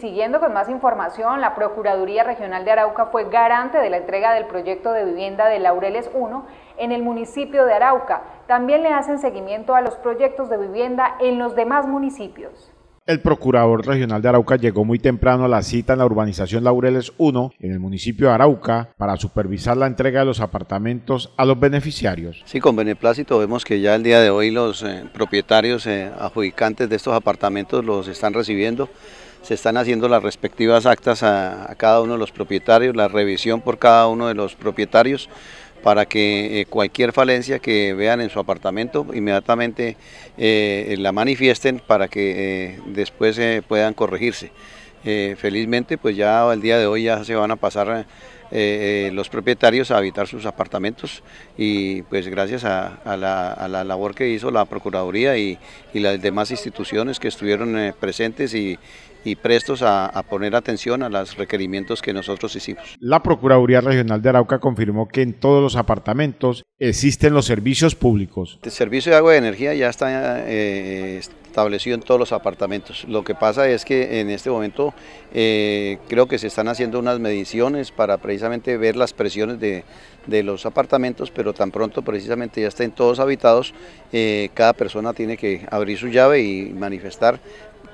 Siguiendo con más información, la Procuraduría Regional de Arauca fue garante de la entrega del proyecto de vivienda de Laureles 1 en el municipio de Arauca. También le hacen seguimiento a los proyectos de vivienda en los demás municipios. El procurador regional de Arauca llegó muy temprano a la cita en la urbanización Laureles 1, en el municipio de Arauca, para supervisar la entrega de los apartamentos a los beneficiarios. Sí, con beneplácito vemos que ya el día de hoy los eh, propietarios eh, adjudicantes de estos apartamentos los están recibiendo se están haciendo las respectivas actas a, cada uno de los propietarios, la revisión por cada uno de los propietarios para que eh, cualquier falencia que vean en su apartamento inmediatamente eh, la manifiesten para que eh, después puedan corregirse. Eh, felizmente, pues ya el día de hoy ya se van a pasar eh, eh, los propietarios a habitar sus apartamentos y pues gracias a, la, labor que hizo la Procuraduría y, las demás instituciones que estuvieron presentes y, prestos a, poner atención a los requerimientos que nosotros hicimos. La Procuraduría Regional de Arauca confirmó que en todos los apartamentos existen los servicios públicos. El servicio de agua y energía ya está, establecido en todos los apartamentos. Lo que pasa es que en este momento eh, creo que se están haciendo unas mediciones para precisamente ver las presiones de, los apartamentos, pero tan pronto precisamente ya estén todos habitados, eh, cada persona tiene que abrir su llave y manifestar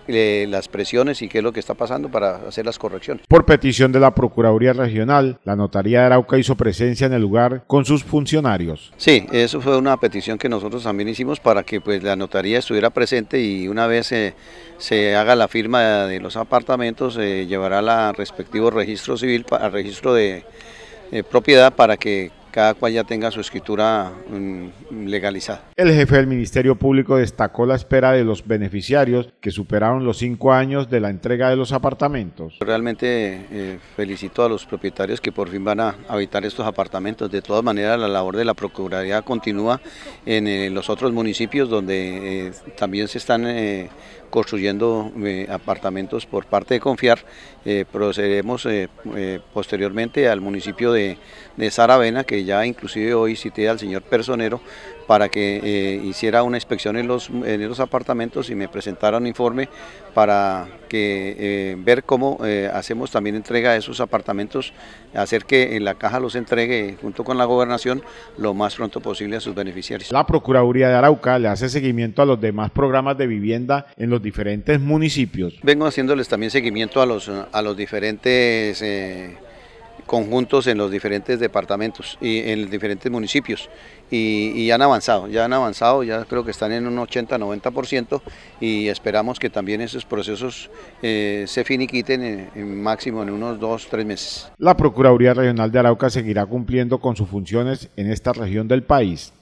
eh, las presiones y qué es lo que está pasando para hacer las correcciones. Por petición de la Procuraduría Regional, la Notaría de Arauca hizo presencia en el lugar con sus funcionarios. Sí, eso fue una petición que nosotros también hicimos para que pues, la Notaría estuviera presente y una vez eh, se haga la firma de los apartamentos, se eh, llevará al respectivo registro civil, al registro de propiedad para que cada cual ya tenga su escritura mm, legalizada. El jefe del Ministerio Público destacó la espera de los beneficiarios que superaron los cinco años de la entrega de los apartamentos. Realmente eh, felicito a los propietarios que por fin van a habitar estos apartamentos. De todas maneras, la labor de la Procuraduría continúa en eh, los otros municipios donde eh, también se están construyendo apartamentos por parte de Confiar. Procedemos posteriormente al municipio de, de Saravena, que ya inclusive hoy cité al señor personero para que eh, hiciera una inspección en los, los apartamentos y me presentara un informe para que eh, ver cómo eh, hacemos también entrega de esos apartamentos, hacer que la caja los entregue junto con la gobernación lo más pronto posible a sus beneficiarios. La Procuraduría de Arauca le hace seguimiento a los demás programas de vivienda en los diferentes municipios. Vengo haciéndoles también seguimiento a los, a los diferentes conjuntos en los diferentes departamentos y en los diferentes municipios y, y, han avanzado, ya han avanzado, ya creo que están en un 80-90% y esperamos que también esos procesos eh, se finiquiten en, máximo en unos dos tres meses. La Procuraduría Regional de Arauca seguirá cumpliendo con sus funciones en esta región del país.